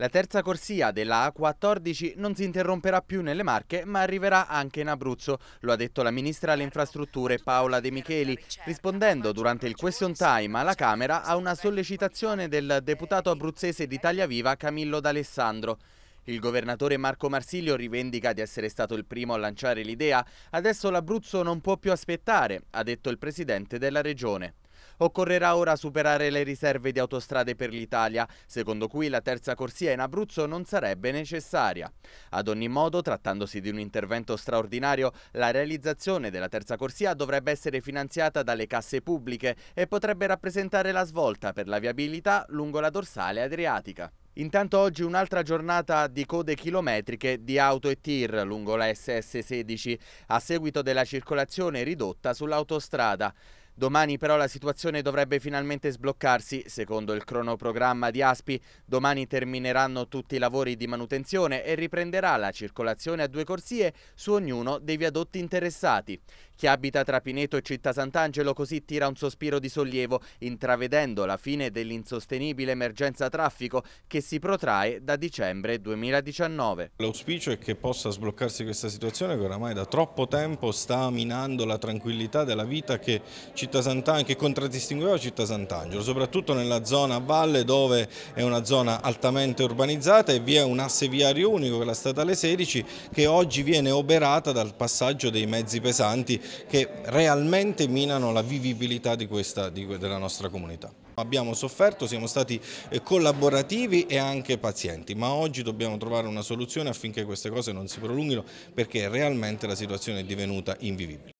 La terza corsia della A14 non si interromperà più nelle Marche ma arriverà anche in Abruzzo, lo ha detto la Ministra alle Infrastrutture Paola De Micheli, rispondendo durante il question time alla Camera a una sollecitazione del deputato abruzzese d'Italia Viva Camillo D'Alessandro. Il governatore Marco Marsilio rivendica di essere stato il primo a lanciare l'idea, adesso l'Abruzzo non può più aspettare, ha detto il presidente della regione. Occorrerà ora superare le riserve di autostrade per l'Italia, secondo cui la terza corsia in Abruzzo non sarebbe necessaria. Ad ogni modo, trattandosi di un intervento straordinario, la realizzazione della terza corsia dovrebbe essere finanziata dalle casse pubbliche e potrebbe rappresentare la svolta per la viabilità lungo la dorsale adriatica. Intanto oggi un'altra giornata di code chilometriche di auto e tir lungo la SS16 a seguito della circolazione ridotta sull'autostrada. Domani però la situazione dovrebbe finalmente sbloccarsi. Secondo il cronoprogramma di Aspi, domani termineranno tutti i lavori di manutenzione e riprenderà la circolazione a due corsie su ognuno dei viadotti interessati. Chi abita tra Pineto e Città Sant'Angelo così tira un sospiro di sollievo, intravedendo la fine dell'insostenibile emergenza traffico che si protrae da dicembre 2019. L'auspicio è che possa sbloccarsi questa situazione che oramai da troppo tempo sta minando la tranquillità della vita che, Città che contraddistingueva Città Sant'Angelo, soprattutto nella zona a valle dove è una zona altamente urbanizzata e vi è un asse viario unico, la statale 16, che oggi viene oberata dal passaggio dei mezzi pesanti che realmente minano la vivibilità di questa, di, della nostra comunità. Abbiamo sofferto, siamo stati eh, collaborativi e anche pazienti, ma oggi dobbiamo trovare una soluzione affinché queste cose non si prolunghino perché realmente la situazione è divenuta invivibile.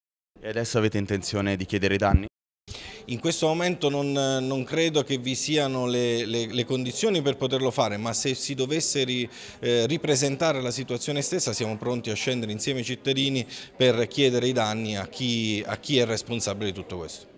E adesso avete intenzione di chiedere i danni? In questo momento non, non credo che vi siano le, le, le, condizioni per poterlo fare, ma se si dovesse ri, eh, ripresentare la situazione stessa siamo pronti a scendere insieme ai cittadini per chiedere i danni a chi, a chi è responsabile di tutto questo.